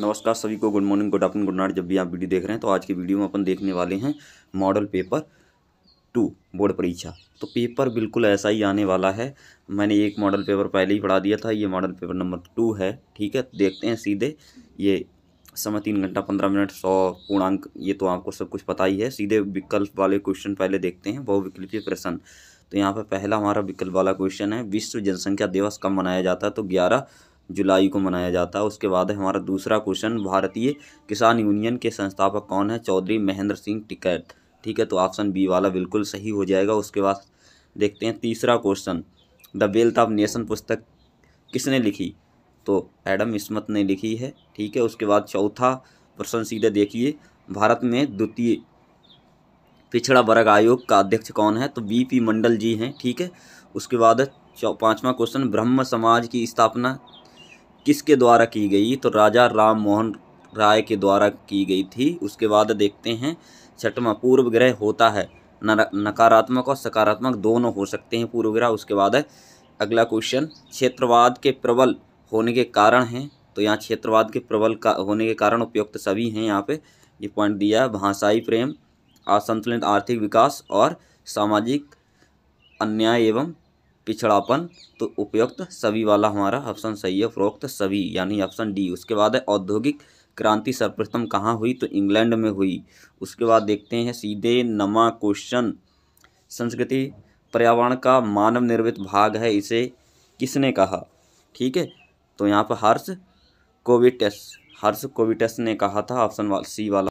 नमस्कार सभी को good morning good afternoon good night जब भी आप वीडियो देख रहे हैं तो आज की वीडियो में अपन देखने वाले हैं मॉडल पेपर टू बोर्ड परीक्षा तो पेपर बिल्कुल ऐसा ही आने वाला है मैंने एक मॉडल पेपर पहले ही पढ़ा दिया था ये मॉडल पेपर नंबर टू है ठीक है देखते हैं सीधे ये समय तीन घंटा पंद्रह मिनट सौ पूर्णांक ये तो आपको सब कुछ पता ही है सीधे विकल्प वाले क्वेश्चन पहले देखते हैं बहुविकल्पीय प्रश्न तो यहाँ पर पहला हमारा विकल्प वाला क्वेश्चन है विश्व जनसंख्या दिवस कब मनाया जाता है तो ग्यारह जुलाई को मनाया जाता है उसके बाद है हमारा दूसरा क्वेश्चन भारतीय किसान यूनियन के संस्थापक कौन है चौधरी महेंद्र सिंह टिकैत ठीक है तो ऑप्शन बी वाला बिल्कुल सही हो जाएगा उसके बाद देखते हैं तीसरा question the wealth of nation पुस्तक किसने लिखी तो एडम इसमत ने लिखी है ठीक है उसके बाद चौथा प्रश्न सीधे देखिए भारत में द्वितीय पिछड़ा वर्ग आयोग का अध्यक्ष कौन है तो बी पी मंडल जी हैं ठीक है उसके बाद पाँचवा क्वेश्चन ब्रह्म समाज की स्थापना किसके द्वारा की गई तो राजा राम मोहन राय के द्वारा की गई थी उसके बाद देखते हैं छठवा पूर्व ग्रह होता है नकारात्मक और सकारात्मक दोनों हो सकते हैं पूर्व ग्रह उसके बाद अगला क्वेश्चन क्षेत्रवाद के प्रबल होने के कारण हैं तो यहाँ क्षेत्रवाद के प्रबल का होने के कारण उपयुक्त सभी हैं यहाँ पे ये पॉइंट दिया है भाषाई प्रेम असंतुलित आर्थिक विकास और सामाजिक अन्याय एवं पिछड़ापन तो उपयुक्त सभी वाला हमारा ऑप्शन सही है उपरोक्त सभी यानी ऑप्शन डी उसके बाद है औद्योगिक क्रांति सर्वप्रथम कहाँ हुई तो इंग्लैंड में हुई उसके बाद देखते हैं सीधे नमा क्वेश्चन संस्कृति पर्यावरण का मानव निर्मित भाग है इसे किसने कहा ठीक है तो यहाँ पर हर्ष कोविटस हर्ष कोविटस ने कहा था ऑप्शन वाल सी वाला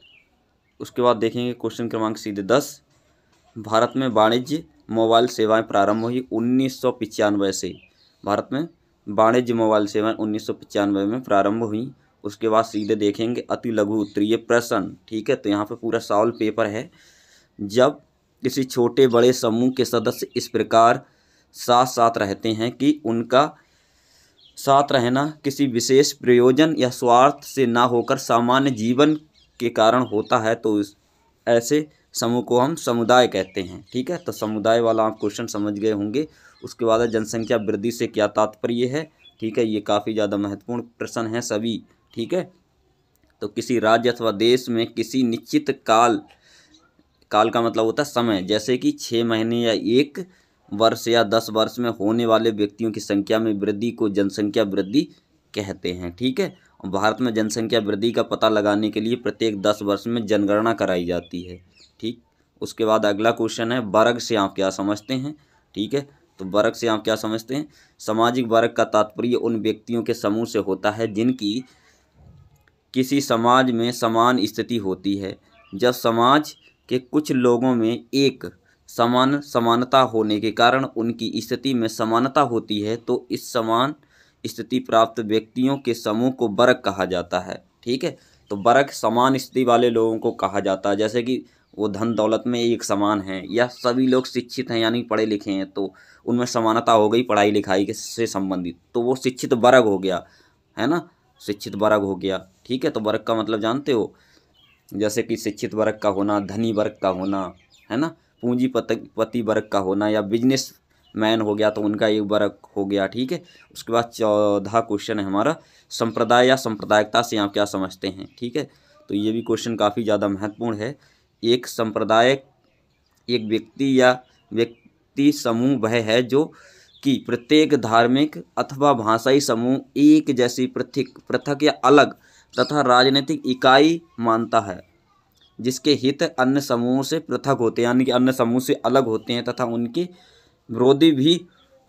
उसके बाद देखेंगे क्वेश्चन क्रमांक सीधे दस भारत में वाणिज्य मोबाइल सेवाएं प्रारंभ हुई उन्नीस से भारत में वाणिज्य मोबाइल सेवाएं उन्नीस में प्रारंभ हुई उसके बाद सीधे देखेंगे अति लघु उत्तरीय प्रश्न ठीक है तो यहाँ पे पूरा सॉल्व पेपर है जब किसी छोटे बड़े समूह के सदस्य इस प्रकार साथ साथ रहते हैं कि उनका साथ रहना किसी विशेष प्रयोजन या स्वार्थ से ना होकर सामान्य जीवन के कारण होता है तो ऐसे समूह को हम समुदाय कहते हैं ठीक है तो समुदाय वाला आप क्वेश्चन समझ गए होंगे उसके बाद है जनसंख्या वृद्धि से क्या तात्पर्य है ठीक है ये काफ़ी ज़्यादा महत्वपूर्ण प्रश्न है सभी ठीक है तो किसी राज्य अथवा देश में किसी निश्चित काल काल का मतलब होता है समय जैसे कि छः महीने या एक वर्ष या दस वर्ष में होने वाले व्यक्तियों की संख्या में वृद्धि को जनसंख्या वृद्धि कहते हैं ठीक है भारत में जनसंख्या वृद्धि का पता लगाने के लिए प्रत्येक दस वर्ष में जनगणना कराई जाती है उसके बाद अगला क्वेश्चन है वर्ग से आप क्या समझते हैं ठीक है तो वर्ग से आप क्या समझते हैं सामाजिक वर्ग का तात्पर्य उन व्यक्तियों के समूह से होता है जिनकी किसी समाज में समान स्थिति होती है जब समाज के कुछ लोगों में एक समान समानता होने के कारण उनकी स्थिति में समानता होती है तो इस समान स्थिति प्राप्त व्यक्तियों के समूह को वर्ग कहा जाता है ठीक है तो बरक समान स्थिति वाले लोगों को कहा जाता है जैसे कि वो धन दौलत में एक समान है या सभी लोग शिक्षित हैं यानी पढ़े लिखे हैं तो उनमें समानता हो गई पढ़ाई लिखाई के से संबंधित तो वो शिक्षित वर्ग हो गया है ना शिक्षित वर्ग हो गया ठीक है तो वर्ग का मतलब जानते हो जैसे कि शिक्षित वर्ग का होना धनी वर्ग का होना है ना पूंजीपति पति वर्ग का होना या बिजनेस मैन हो गया तो उनका एक वर्ग हो गया ठीक है उसके बाद चौदह क्वेश्चन है हमारा संप्रदाय या संप्रदायिकता से आप क्या समझते हैं ठीक है तो ये भी क्वेश्चन काफ़ी ज़्यादा महत्वपूर्ण है एक संप्रदाय एक व्यक्ति या व्यक्ति समूह वह है जो कि प्रत्येक धार्मिक अथवा भाषाई समूह एक जैसी पृथक पृथक या अलग तथा राजनीतिक इकाई मानता है जिसके हित अन्य समूहों से पृथक होते हैं यानी कि अन्य समूह से अलग होते हैं तथा उनकी विरोधी भी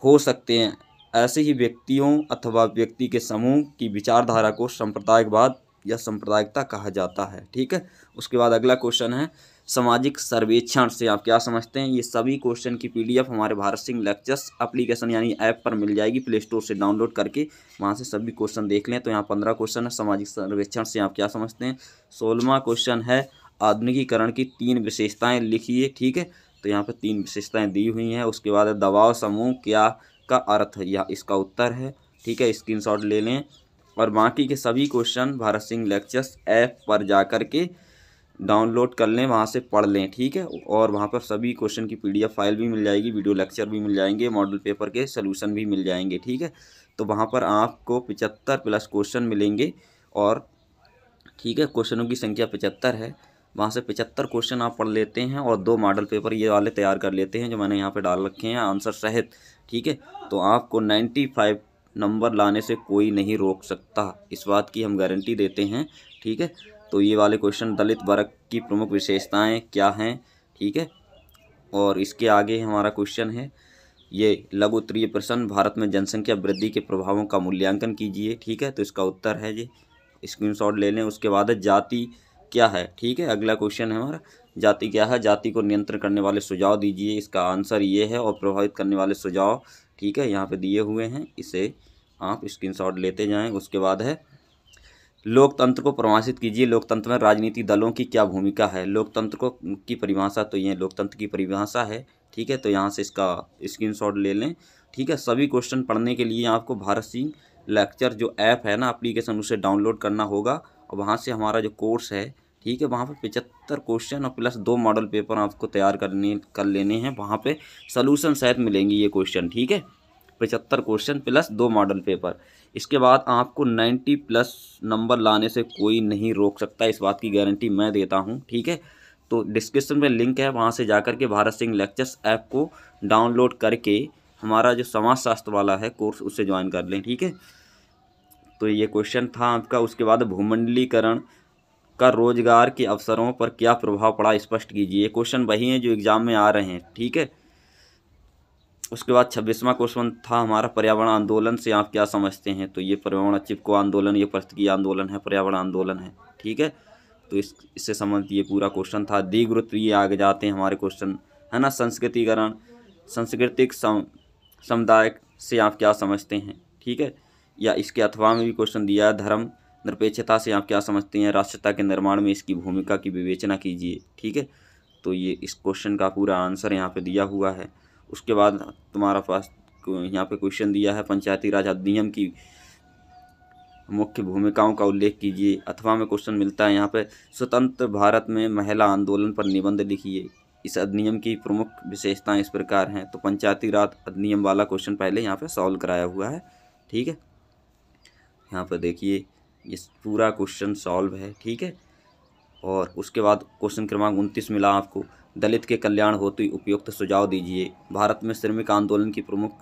हो सकते हैं ऐसे ही व्यक्तियों अथवा व्यक्ति के समूह की विचारधारा को सांप्रदायिकवाद या सांप्रदायिकता कहा जाता है ठीक है उसके बाद अगला क्वेश्चन है सामाजिक सर्वेक्षण से आप क्या समझते हैं ये सभी क्वेश्चन की पीडीएफ हमारे भारत सिंह लेक्चर्स एप्लीकेशन यानी ऐप पर मिल जाएगी प्ले स्टोर से डाउनलोड करके वहाँ से सभी क्वेश्चन देख लें तो यहाँ पंद्रह क्वेश्चन है सामाजिक सर्वेक्षण से आप क्या समझते हैं सोलवा क्वेश्चन है आधुनिकीकरण की तीन विशेषताएँ लिखिए ठीक है तो यहाँ पर तीन विशेषताएँ दी हुई हैं उसके बाद दबाव समूह क्या का अर्थ यह इसका उत्तर है ठीक है शॉट ले लें और बाकी के सभी question Bharat Singh lectures app पर जा कर के डाउनलोड कर लें वहाँ से पढ़ लें ठीक है और वहाँ पर सभी क्वेश्चन की पीडीएफ फाइल भी मिल जाएगी वीडियो लेक्चर भी मिल जाएंगे मॉडल पेपर के सोल्यूशन भी मिल जाएंगे ठीक है तो वहाँ पर आपको पिचहत्तर प्लस क्वेश्चन मिलेंगे और ठीक है क्वेश्चनों की संख्या पचहत्तर है वहाँ से पचहत्तर क्वेश्चन आप पढ़ लेते हैं और दो मॉडल पेपर ये वाले तैयार कर लेते हैं जो मैंने यहाँ पर डाल रखे हैं आंसर सहित ठीक है तो आपको नाइन्टी फाइव नंबर लाने से कोई नहीं रोक सकता इस बात की हम गारंटी देते हैं ठीक है तो ये वाले क्वेश्चन दलित वर्ग की प्रमुख विशेषताएँ क्या हैं ठीक है और इसके आगे हमारा क्वेश्चन है ये लघु उत्तरीय प्रश्न भारत में जनसंख्या वृद्धि के प्रभावों का मूल्यांकन कीजिए ठीक है तो इसका उत्तर है ये स्क्रीनशॉट ले लें उसके बाद है जाति क्या है ठीक है अगला क्वेश्चन है हमारा जाति क्या है जाति को नियंत्रण करने वाले सुझाव दीजिए इसका आंसर ये है और प्रभावित करने वाले सुझाव ठीक है यहाँ पे दिए हुए हैं इसे आप स्क्रीनशॉट लेते जाएं उसके बाद है लोकतंत्र को परिभाषित कीजिए लोकतंत्र में राजनीतिक दलों की क्या भूमिका है लोकतंत्र को की परिभाषा तो ये लोकतंत्र की परिभाषा है ठीक है तो यहाँ से इसका स्क्रीन ले लें ठीक है सभी क्वेश्चन पढ़ने के लिए आपको भारत सिंह लेक्चर जो ऐप है ना एप्लीकेशन उसे डाउनलोड करना होगा और वहाँ से हमारा जो कोर्स है ठीक है वहाँ पर पचहत्तर क्वेश्चन और प्लस दो मॉडल पेपर आपको तैयार करने कर लेने हैं वहाँ पे सोलूशन शायद मिलेंगी ये क्वेश्चन ठीक है पचहत्तर क्वेश्चन प्लस दो मॉडल पेपर इसके बाद आपको नाइन्टी प्लस नंबर लाने से कोई नहीं रोक सकता इस बात की गारंटी मैं देता हूँ ठीक है तो डिस्क्रिप्शन में लिंक है वहाँ से जा कर के भारत सिंह लेक्चर्स ऐप को डाउनलोड करके हमारा जो समाजशास्त्र वाला है कोर्स उससे ज्वाइन कर लें ठीक है तो ये क्वेश्चन था आपका उसके बाद भूमंडलीकरण का रोजगार के अवसरों पर क्या प्रभाव पड़ा स्पष्ट कीजिए ये क्वेश्चन वही हैं जो एग्ज़ाम में आ रहे हैं ठीक है उसके बाद छब्बीसवां क्वेश्चन था हमारा पर्यावरण आंदोलन से आप क्या समझते हैं तो ये पर्यावरण चिपको आंदोलन ये पृथ्वी आंदोलन है पर्यावरण आंदोलन है ठीक है तो इस इससे संबंधित ये पूरा क्वेश्चन था द्विगुरुत्व ये आगे जाते हैं हमारे क्वेश्चन है ना संस्कृतिकरण सांस्कृतिक समुदाय से आप क्या समझते हैं ठीक है या इसके अथवा में भी क्वेश्चन दिया है धर्म निरपेक्षता से आप क्या समझते हैं राष्ट्रता के निर्माण में इसकी भूमिका की विवेचना कीजिए ठीक है तो ये इस क्वेश्चन का पूरा आंसर यहाँ पे दिया हुआ है उसके बाद तुम्हारा पास यहाँ पे क्वेश्चन दिया है पंचायती राज अधिनियम की मुख्य भूमिकाओं का उल्लेख कीजिए अथवा में क्वेश्चन मिलता है यहाँ पर स्वतंत्र भारत में महिला आंदोलन पर निबंध लिखिए इस अधिनियम की प्रमुख विशेषताएँ इस प्रकार हैं तो पंचायती राज अधिनियम वाला क्वेश्चन पहले यहाँ पर सॉल्व कराया हुआ है ठीक है यहाँ पर देखिए ये पूरा क्वेश्चन सॉल्व है ठीक है और उसके बाद क्वेश्चन क्रमांक उनतीस मिला आपको दलित के कल्याण होते उपयुक्त सुझाव दीजिए भारत में श्रमिक आंदोलन की प्रमुख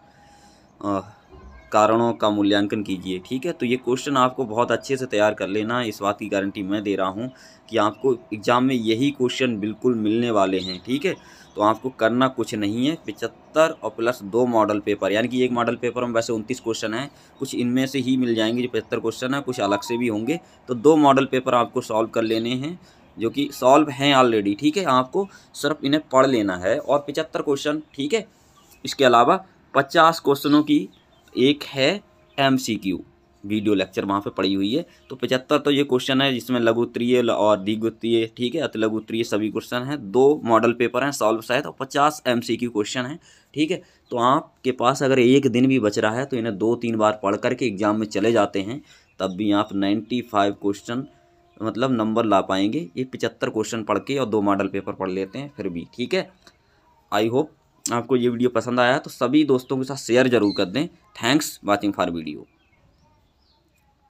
कारणों का मूल्यांकन कीजिए ठीक है तो ये क्वेश्चन आपको बहुत अच्छे से तैयार कर लेना इस बात की गारंटी मैं दे रहा हूँ कि आपको एग्ज़ाम में यही क्वेश्चन बिल्कुल मिलने वाले हैं ठीक है तो आपको करना कुछ नहीं है पिचहत्तर और प्लस दो मॉडल पेपर यानी कि एक मॉडल पेपर में वैसे उनतीस क्वेश्चन हैं कुछ इनमें से ही मिल जाएंगे जो पचहत्तर क्वेश्चन हैं कुछ अलग से भी होंगे तो दो मॉडल पेपर आपको सॉल्व कर लेने हैं जो कि सॉल्व हैं ऑलरेडी ठीक है आपको सिर्फ इन्हें पढ़ लेना है और पिचहत्तर क्वेश्चन ठीक है इसके अलावा पचास क्वेश्चनों की एक है M C Q video lecture वहाँ पे पड़ी हुई है तो पचहत्तर तो ये क्वेश्चन है जिसमें उत्तरीय और उत्तरीय ठीक है अति तो उत्तरीय सभी क्वेश्चन हैं दो मॉडल पेपर हैं सॉल्व शायद और पचास एम सी क्यू क्वेश्चन हैं ठीक है तो आपके पास अगर एक दिन भी बच रहा है तो इन्हें दो तीन बार पढ़ करके एग्ज़ाम में चले जाते हैं तब भी आप नाइन्टी फाइव क्वेश्चन मतलब नंबर ला पाएंगे ये पचहत्तर क्वेश्चन पढ़ के और दो मॉडल पेपर पढ़ लेते हैं फिर भी ठीक है आई होप आपको ये वीडियो पसंद आया तो सभी दोस्तों के साथ शेयर जरूर कर दें थैंक्स वॉचिंग फॉर वीडियो